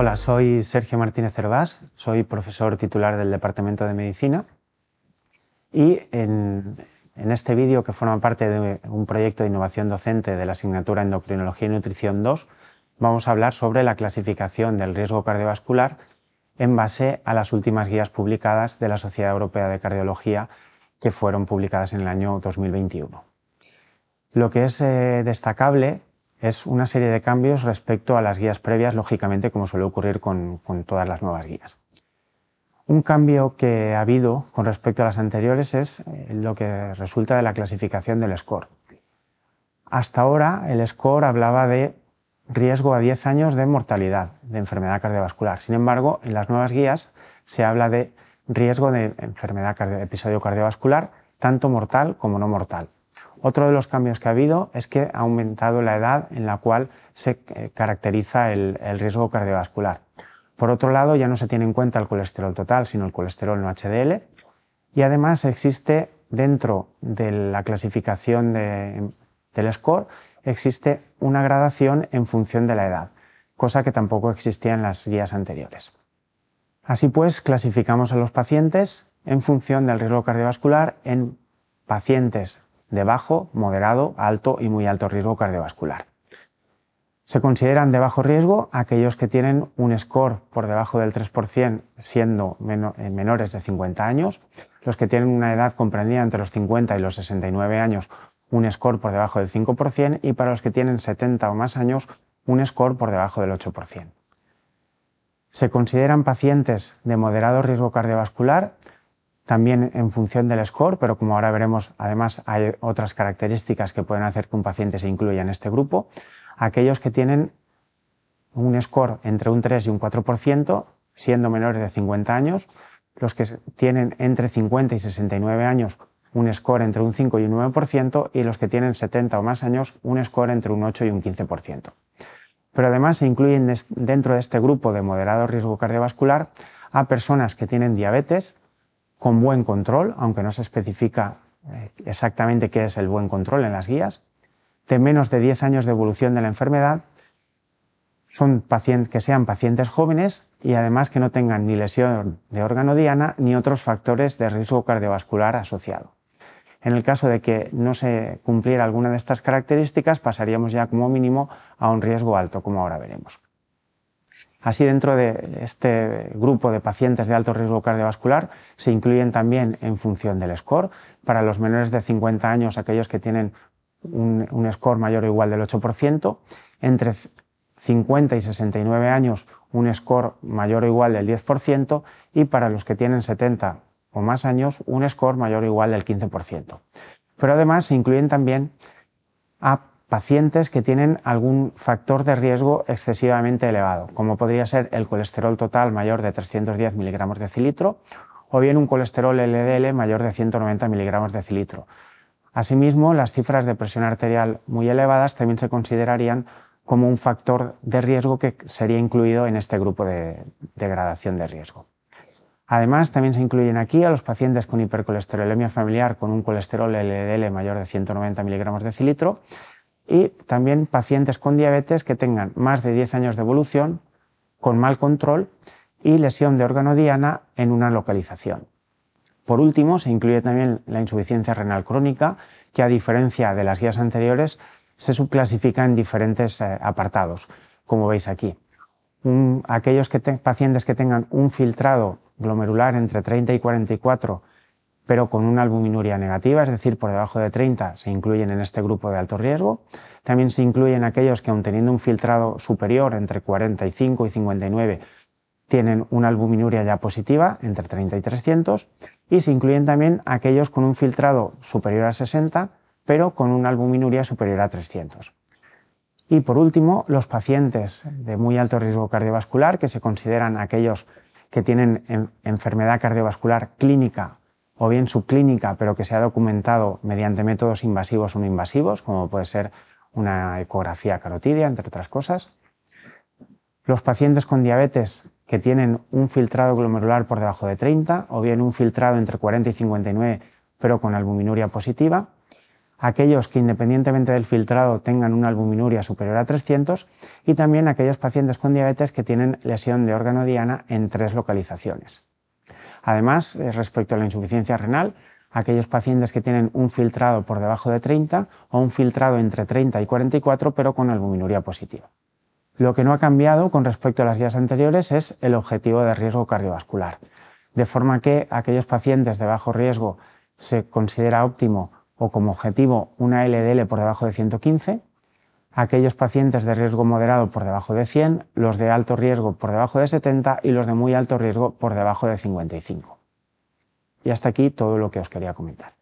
Hola, soy Sergio Martínez Cervás, soy profesor titular del Departamento de Medicina y en, este vídeo que forma parte de un proyecto de innovación docente de la asignatura Endocrinología y Nutrición 2, vamos a hablar sobre la clasificación del riesgo cardiovascular en base a las últimas guías publicadas de la Sociedad Europea de Cardiología que fueron publicadas en el año 2021. Lo que es eh, destacable es una serie de cambios respecto a las guías previas, lógicamente, como suele ocurrir con, todas las nuevas guías. Un cambio que ha habido con respecto a las anteriores es eh, lo que resulta de la clasificación del score. Hasta ahora el score hablaba de riesgo a 10 años de mortalidad de enfermedad cardiovascular. Sin embargo, en las nuevas guías se habla de riesgo de enfermedad episodio cardiovascular, tanto mortal como no mortal. Otro de los cambios que ha habido es que ha aumentado la edad en la cual se eh, caracteriza el, riesgo cardiovascular. Por otro lado, ya no se tiene en cuenta el colesterol total, sino el colesterol no HDL. Y además existe dentro de la clasificación del score, existe una gradación en función de la edad, cosa que tampoco existía en las guías anteriores. Así pues, clasificamos a los pacientes en función del riesgo cardiovascular en pacientes de bajo, moderado, alto y muy alto riesgo cardiovascular. Se consideran de bajo riesgo aquellos que tienen un score por debajo del 3% siendo eh, menores de 50 años, los que tienen una edad comprendida entre los 50 y los 69 años, un score por debajo del 5% y para los que tienen 70 o más años, un score por debajo del 8%. Se consideran pacientes de moderado riesgo cardiovascular también en función del score, pero como ahora veremos, además hay otras características que pueden hacer que un paciente se incluya en este grupo. Aquellos que tienen un score entre un 3 y un 4%, siendo menores de 50 años, los que tienen entre 50 y 69 años un score entre un 5 y un 9% y los que tienen 70 o más años un score entre un 8 y un 15%. Pero además se incluyen dentro de este grupo de moderado riesgo cardiovascular a personas que tienen diabetes, con buen control, aunque no se especifica eh, exactamente qué es el buen control en las guías, de menos de 10 años de evolución de la enfermedad, son pacientes, que sean pacientes jóvenes y además que no tengan ni lesión de órgano diana ni otros factores de riesgo cardiovascular asociado. En el caso de que no se cumpliera alguna de estas características, pasaríamos ya como mínimo a un riesgo alto, como ahora veremos. Así, dentro de este grupo de pacientes de alto riesgo cardiovascular, se incluyen también en función del score. Para los menores de 50 años, aquellos que tienen un, score mayor o igual del 8%, entre 50 y 69 años, un score mayor o igual del 10%, y para los que tienen 70 o más años, un score mayor o igual del 15%. Pero además se incluyen también a pacientes que tienen algún factor de riesgo excesivamente elevado, como podría ser el colesterol total mayor de 310 miligramos de cilitro o bien un colesterol LDL mayor de 190 miligramos de cilitro. Asimismo, las cifras de presión arterial muy elevadas también se considerarían como un factor de riesgo que sería incluido en este grupo de degradación de riesgo. Además, también se incluyen aquí a los pacientes con hipercolesterolemia familiar con un colesterol LDL mayor de 190 miligramos de cilitro, y también pacientes con diabetes que tengan más de 10 años de evolución, con mal control y lesión de órgano diana en una localización. Por último, se incluye también la insuficiencia renal crónica, que a diferencia de las guías anteriores, se subclasifica en diferentes eh, apartados, como veis aquí. aquellos pacientes que tengan un filtrado glomerular entre 30 y 44 pero con una albuminuria negativa, es decir, por debajo de 30 se incluyen en este grupo de alto riesgo. También se incluyen aquellos que, aun teniendo un filtrado superior entre 45 y 59, tienen una albuminuria ya positiva entre 30 y 300 y se incluyen también aquellos con un filtrado superior a 60 pero con una albuminuria superior a 300. Y por último, los pacientes de muy alto riesgo cardiovascular que se consideran aquellos que tienen enfermedad cardiovascular clínica o bien subclínica, pero que se ha documentado mediante métodos invasivos o no invasivos, como puede ser una ecografía carotidia, entre otras cosas. Los pacientes con diabetes que tienen un filtrado glomerular por debajo de 30 o bien un filtrado entre 40 y 59 pero con albuminuria positiva. Aquellos que independientemente del filtrado tengan una albuminuria superior a 300 y también aquellos pacientes con diabetes que tienen lesión de órgano diana en tres localizaciones. Además, eh, respecto a la insuficiencia renal, aquellos pacientes que tienen un filtrado por debajo de 30 o un filtrado entre 30 y 44 pero con albuminuria positiva. Lo que no ha cambiado con respecto a las guías anteriores es el objetivo de riesgo cardiovascular, de forma que aquellos pacientes de bajo riesgo se considera óptimo o como objetivo una LDL por debajo de 115, aquellos pacientes de riesgo moderado por debajo de 100, los de alto riesgo por debajo de 70 y los de muy alto riesgo por debajo de 55. Y hasta aquí todo lo que os quería comentar.